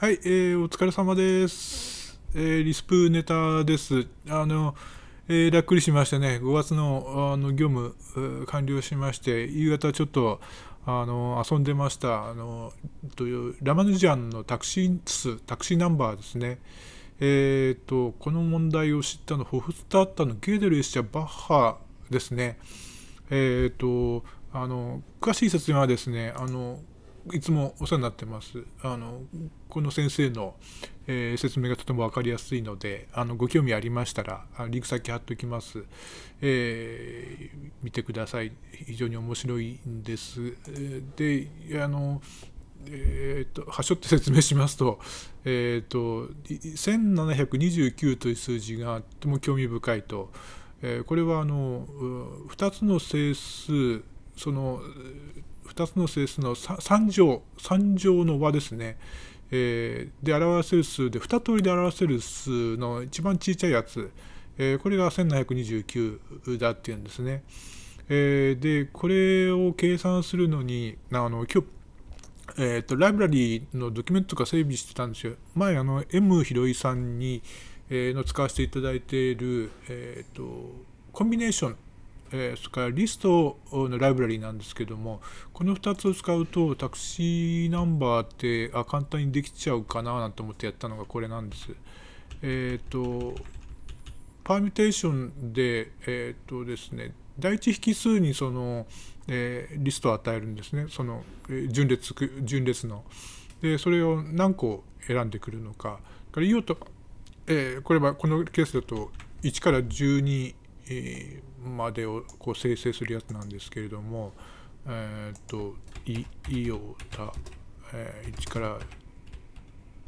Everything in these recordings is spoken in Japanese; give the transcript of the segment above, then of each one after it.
はい、えー、お疲れ様です。えー、リスプネタです。あの、えー、らっしましてね、5月のあの業務完了しまして、夕方ちょっとあの遊んでました、あのというラマヌジャンのタクシー数、タクシーナンバーですね。えー、と、この問題を知ったの、ホフスタッタのゲーデルエッシャ・バッハですね。えー、と、あの詳しい説明はですねあのいつもお世話になってます。あのこの先生の、えー、説明がとても分かりやすいのであのご興味ありましたらリンク先貼っておきます、えー、見てください非常に面白いんです。であのえーと、端折って説明しますと,、えーと、1729という数字がとても興味深いと、えー、これはあの2つの整数その2つの整数の3乗、3乗の和ですね、えー、で表せる数で、2通りで表せる数の一番小さいやつ、えー、これが1729だっていうんですね。えー、で、これを計算するのに、あの今日えーと、ライブラリーのドキュメントとか整備してたんですよ。前、あの M ひろいさんに、えー、の使わせていただいている、えーとコンビネーションえー、それからリストのライブラリなんですけどもこの2つを使うとタクシーナンバーってあ簡単にできちゃうかななんて思ってやったのがこれなんです。えっ、ー、とパーミュテーションで,、えっ、ー、とですね、第1引数にその、えー、リストを与えるんですねその、え順列順列の。でそれを何個選んでくるのか。から言うと、えこれはこのケースだと1から12までをこう生成するやつなんですけれども、えっ、ー、と、い、いよた、えー、1から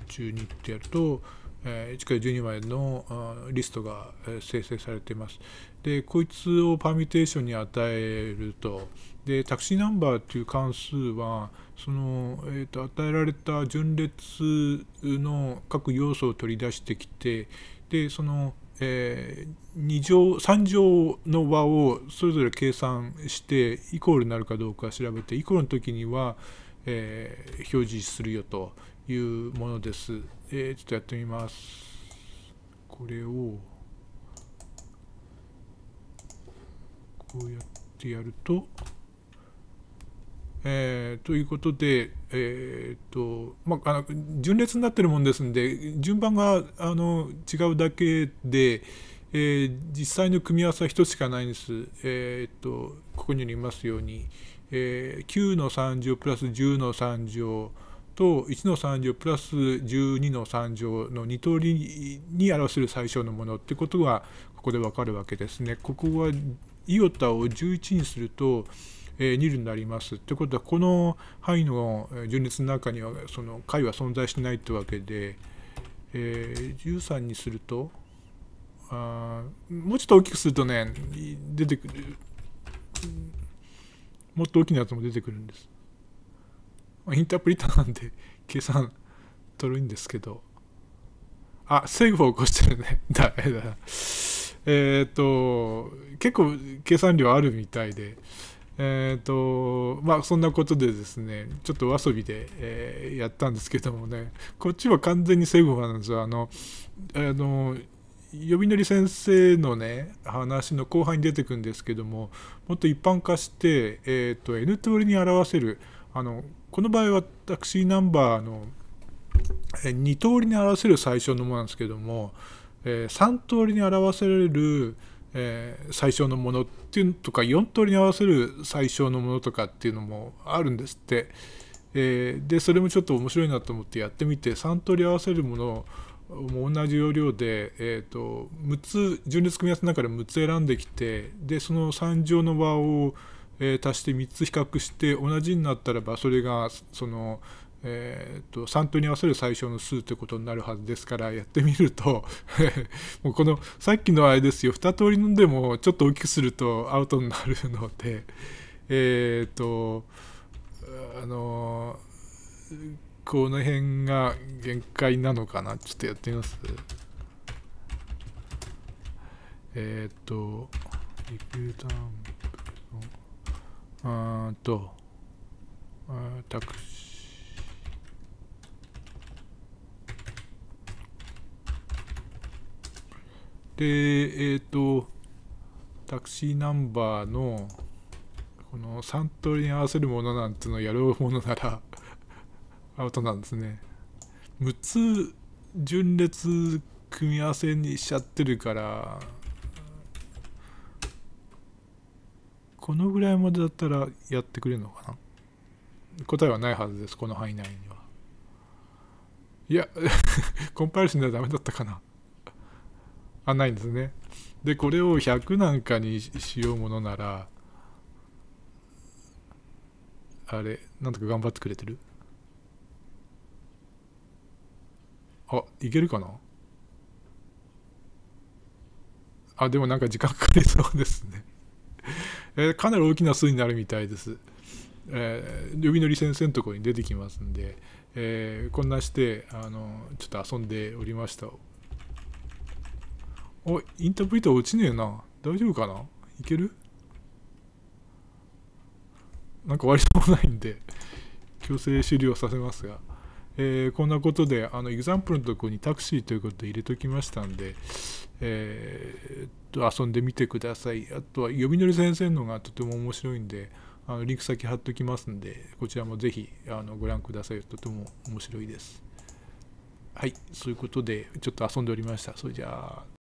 12ってやると、え1から12までのリストが生成されています。で、こいつをパーミュテーションに与えると、で、タクシーナンバーという関数は、その、えーと与えられた順列の各要素を取り出してきて、で、その、えー、2乗3乗の和をそれぞれ計算してイコールになるかどうか調べてイコールの時には、えー、表示するよというものです。えー、ちょっとやってみます。これをこうやってやるとえー、ということで、えー、っとまあ、あの順列になってるもんですんで順番があの違うだけで、えー、実際の組み合わせは1つしかないんです。えっとここにありますように、え9の3乗プラス10の3乗と1の3乗プラス12の3乗の2通りに表せる最小のものってことがここで分かるわけですね。ここはイオタを11にすると、え2になります。ということはこの範囲の順列の中にはその解は存在しないというわけで、えー、13にするとあもうちょっと大きくするとね出てくるもっと大きなやつも出てくるんです。インタープリターなんで計算取るんですけど。あ、セーフを起こしてるね。だ、めだ。えー、っと、結構計算量あるみたいで、えっ、ー、と、まあそんなことでですね、ちょっと遊びで、えー、やったんですけどもね、こっちは完全にセグファなんですよ。あの、あの、呼びのり先生のね話の後半に出てくるんですけどももっと一般化して、えーと、と N 通りに表せるあのこの場合はタクシーナンバーの2通りに表せる最初のものなんですけども、えー、3通りに表せるえー、最小のものっていうとか4通りに合わせる最小のものとかっていうのもあるんですって、えー、でそれもちょっと面白いなと思ってやってみて3通り合わせるものも同じ要領で、えーと、6つ順列組み合わせの中で6つ選んできてでその3乗の和を、えー、足して3つ比較して同じになったらばそれがその。えーと、3とに合わせる最小の数ということになるはずですからやってみると もうこのさっきのあれですよ2通りのでもちょっと大きくするとアウトになるのでえっ、ー、とあのこの辺が限界なのかなちょっとやってみますえっ、ー、とリんルタンプのあとタクシーで、えっ、ー、と、タクシーナンバーの、この3通りに合わせるものなんてのをやるものなら アウトなんですね。6つ順列組み合わせにしちゃってるから、このぐらいまでだったらやってくれるのかな答えはないはずです、この範囲内には。いや、コンパイルしないとダメだったかな。あないんですねでこれを100なんかにしようものならあれなんとか頑張ってくれてるあいけるかなあでもなんか時間かかりそうですね えー、かなり大きな数になるみたいです。えー、よびのり先生のところに出てきますんで、えー、こんなしてあのちょっと遊んでおりました。おい、インタープリター落ちねえな。大丈夫かないけるなんか割ともないんで、強制終了させますが。えー、こんなことで、あの、エグザンプルのところにタクシーということで入れときましたんで、えー、っと、遊んでみてください。あとは、呼びのり先生のがとても面白いんで、あのリンク先貼っときますんで、こちらもぜひあのご覧ください。とても面白いです。はい、そういうことで、ちょっと遊んでおりました。それじゃあ。